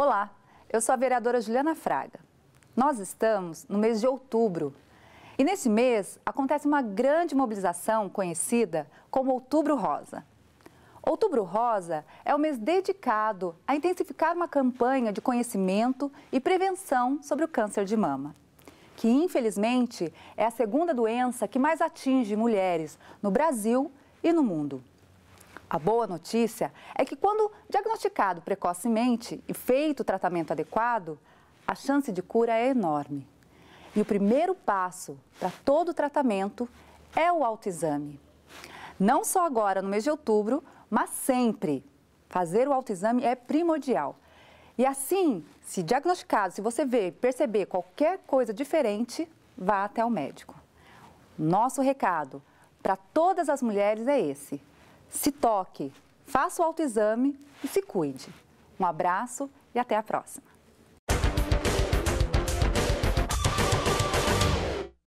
Olá, eu sou a vereadora Juliana Fraga. Nós estamos no mês de outubro e nesse mês acontece uma grande mobilização conhecida como Outubro Rosa. Outubro Rosa é o mês dedicado a intensificar uma campanha de conhecimento e prevenção sobre o câncer de mama, que infelizmente é a segunda doença que mais atinge mulheres no Brasil e no mundo. A boa notícia é que, quando diagnosticado precocemente e feito o tratamento adequado, a chance de cura é enorme. E o primeiro passo para todo o tratamento é o autoexame. Não só agora, no mês de outubro, mas sempre. Fazer o autoexame é primordial. E assim, se diagnosticado, se você ver, perceber qualquer coisa diferente, vá até o médico. Nosso recado para todas as mulheres é esse se toque, faça o autoexame e se cuide. Um abraço e até a próxima.